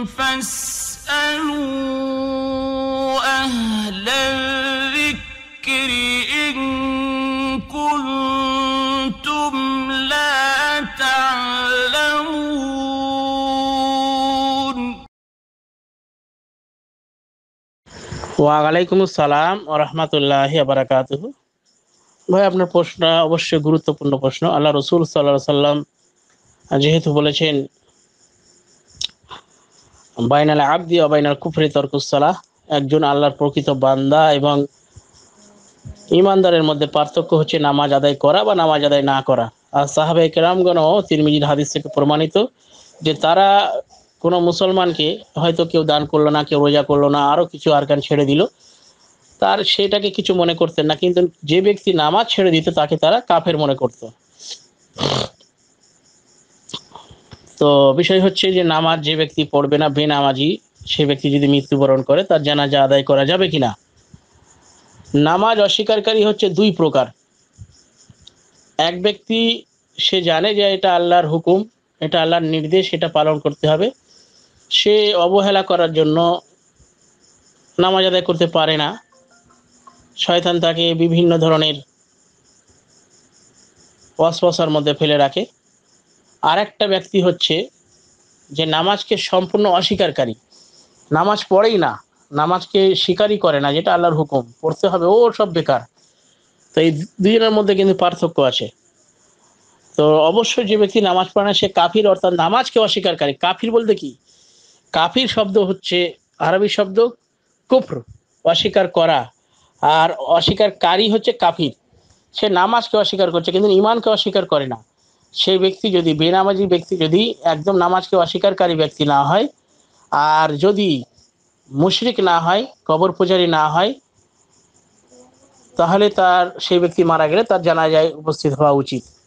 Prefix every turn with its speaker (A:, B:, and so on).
A: ওয়ালাইকুম আসসালাম রহমতুল্লাহ আবরাকাত ভাই আপনার প্রশ্ন অবশ্যই গুরুত্বপূর্ণ প্রশ্ন আল্লাহ রসুল সাল্লাহ সাল্লাম যেহেতু বলেছেন বাইনাল আবদি বাইনাল কুফরি তর্কুসলাহ একজন আল্লাহর প্রকৃত বান্দা এবং ইমানদারের মধ্যে পার্থক্য হচ্ছে নামাজ আদায় করা বা নামাজ আদায় না করা আর সাহাবে কেরামগণও তিরমিজির হাদিস থেকে প্রমাণিত যে তারা কোনো মুসলমানকে হয়তো কেউ দান করলো না কেউ রোজা করলো না আরও কিছু আরকান ছেড়ে দিল তার সেটাকে কিছু মনে করতেন না কিন্তু যে ব্যক্তি নামাজ ছেড়ে দিত তাকে তারা কাফের মনে করত তো বিষয় হচ্ছে যে নামাজ যে ব্যক্তি পড়বে না বেনামাজি সে ব্যক্তি যদি মৃত্যুবরণ করে তার জানাজা আদায় করা যাবে কিনা নামাজ অস্বীকারী হচ্ছে দুই প্রকার এক ব্যক্তি সে জানে যে এটা আল্লাহর হুকুম এটা আল্লাহর নির্দেশ এটা পালন করতে হবে সে অবহেলা করার জন্য নামাজ আদায় করতে পারে না শয়তান তাকে বিভিন্ন ধরনের ওয়াসওয়াসার মধ্যে ফেলে রাখে আর একটা ব্যক্তি হচ্ছে যে নামাজকে সম্পূর্ণ অস্বীকারী নামাজ পড়েই না নামাজকে স্বীকারই করে না যেটা আল্লাহর হুকুম পড়তে হবে ও সব বেকার তো এই দুজনের মধ্যে কিন্তু পার্থক্য আছে তো অবশ্যই যে ব্যক্তি নামাজ পড়ে না সে কাফির অর্থাৎ নামাজকে অস্বীকারী কাফির বলতে কি কাফির শব্দ হচ্ছে আরবি শব্দ কুফর অস্বীকার করা আর অস্বীকারী হচ্ছে কাফির সে নামাজকে অস্বীকার করছে কিন্তু ইমানকে অস্বীকার করে না সেই ব্যক্তি যদি বেনামাজি ব্যক্তি যদি একদম নামাজকে অস্বীকারী ব্যক্তি না হয় আর যদি মুশরিক না হয় কবর পূজারি না হয় তাহলে তার সেই ব্যক্তি মারা গেলে তার জানা যায় উপস্থিত হওয়া উচিত